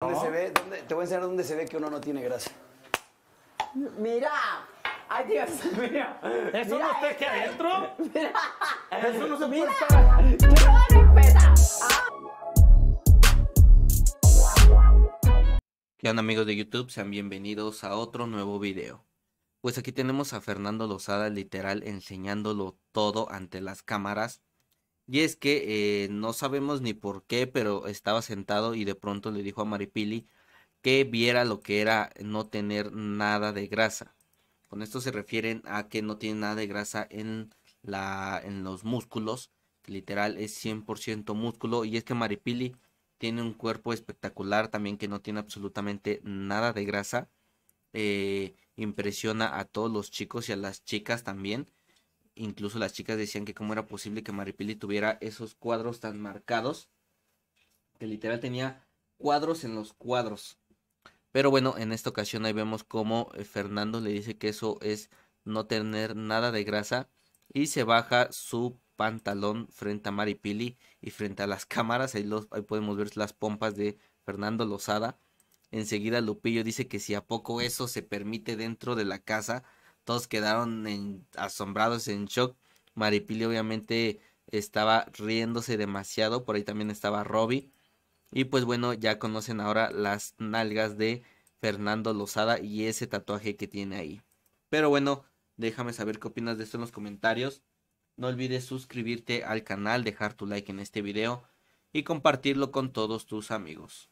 ¿Dónde se ve? te voy a enseñar dónde se ve que uno no tiene grasa. Mira. Ay, Dios Mira, ¿Eso no está aquí adentro? Mira. Eso no se puede mira. estar. ¡No, no respeta! ¿Qué onda amigos de YouTube? Sean bienvenidos a otro nuevo video. Pues aquí tenemos a Fernando Lozada literal enseñándolo todo ante las cámaras y es que eh, no sabemos ni por qué, pero estaba sentado y de pronto le dijo a Maripili que viera lo que era no tener nada de grasa. Con esto se refieren a que no tiene nada de grasa en, la, en los músculos, literal es 100% músculo. Y es que Maripili tiene un cuerpo espectacular también que no tiene absolutamente nada de grasa. Eh, impresiona a todos los chicos y a las chicas también. Incluso las chicas decían que cómo era posible que Maripili tuviera esos cuadros tan marcados. Que literal tenía cuadros en los cuadros. Pero bueno, en esta ocasión ahí vemos cómo eh, Fernando le dice que eso es no tener nada de grasa. Y se baja su pantalón frente a Maripili y frente a las cámaras. Ahí, los, ahí podemos ver las pompas de Fernando Lozada. Enseguida Lupillo dice que si a poco eso se permite dentro de la casa, todos quedaron asombrados, en shock. Maripili obviamente estaba riéndose demasiado, por ahí también estaba Robbie. Y pues bueno, ya conocen ahora las nalgas de Fernando Lozada y ese tatuaje que tiene ahí. Pero bueno, déjame saber qué opinas de esto en los comentarios. No olvides suscribirte al canal, dejar tu like en este video y compartirlo con todos tus amigos.